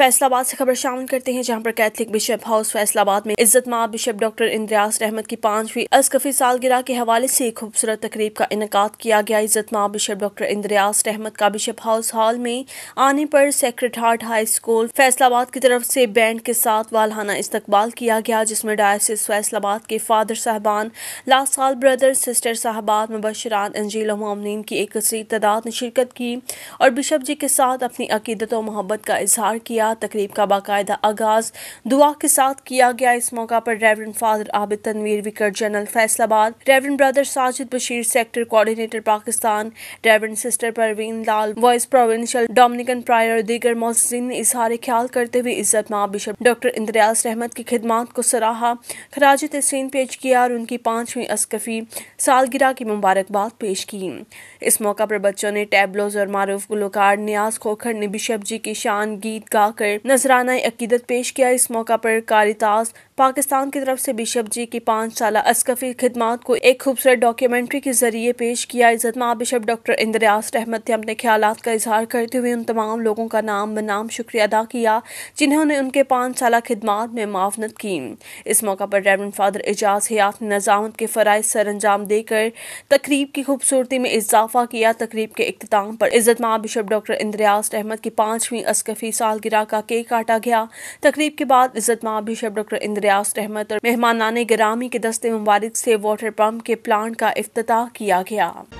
फैसलाबाद से खबर शामिल करते हैं जहां पर कैथलिक बिशप हाउस फैसलाबाद में माँ बिशप डॉक्टर इंद्रयास रहमत की पांचवी असकफी सालगिरह के हवाले से एक खूबसूरत तकरीब का इनका किया गया माँ बिशप डॉक्टर इंद्रयास रहमत का बिशप हाउस हॉल में आने पर sacred heart high school Faisalabad की तरफ से बैंड के साथ वालहाना इस्तकबाल किया गया जिसमें डायसिस फैसलाबाद के फादर साहबान लास्ट साल ब्रदर सिस्टर साहबाद मुबशरान अंजील ममिन की एक कसरी तादाद ने शिरकत की और बिशप जी के साथ अपनी अकीदत और मोहब्बत का इजहार किया गया तकरीब का बाकायदा आगाज दुआ के साथ किया गया इस मौका पर reverend father Abid Tanveer vicar general Faisalabad reverend brother Sajid Bashir sector coordinator Pakistan reverend sister Parveen Lal vice provincial Dominican prior दीगर मोहसिन ने इजहार ख्याल करते हुए इज्जत माँ बिशप डॉक्टर इंद्रयाज रहमत की खिदमत को सराहा खराज तहसीन पेश किया और उनकी पांचवी असकफ़ी सालगिरह की मुबारकबाद पेश की इस मौका पर बच्चों ने टैबलोज और मारूफ गुलकार न्याज खोखर ने बिशप जी की शान गीत गाकर कर नजराना अकीदत पेश किया इस मौका पर कारितास पाकिस्तान की तरफ से बिशप जी की पांच साल असकफी खिदमत को एक खूबसूरत डॉक्यूमेंट्री के जरिए पेश किया इज्जत माँ बिशप डॉक्टर इंद्रयास रहमत ने अपने ख्याल का इजहार करते हुए उन तमाम लोगों का नाम नाम शुक्रिया अदा किया जिन्होंने उनके पांच साल खिदमत में मुआवनत की इस मौका पर रेवरेंड फादर एजाज हयात ने नजामत के फ़रज़ सर अंजाम देकर तकरीब की खूबसूरती में इजाफा किया तकरीब के अख्ताम पर इज्जत माँ बिशप डॉक्टर इंद्रयास रहमत की पांचवीं असकफी सालगिरह का केक काटा गया तकरीब के बाद इज्जत माँ बिशप डॉक्टर इंद्रयास रियासत अहमद और नाने ग्रामी के दस्ते मुबारक से वाटर पंप के प्लांट का अफ्ताह किया गया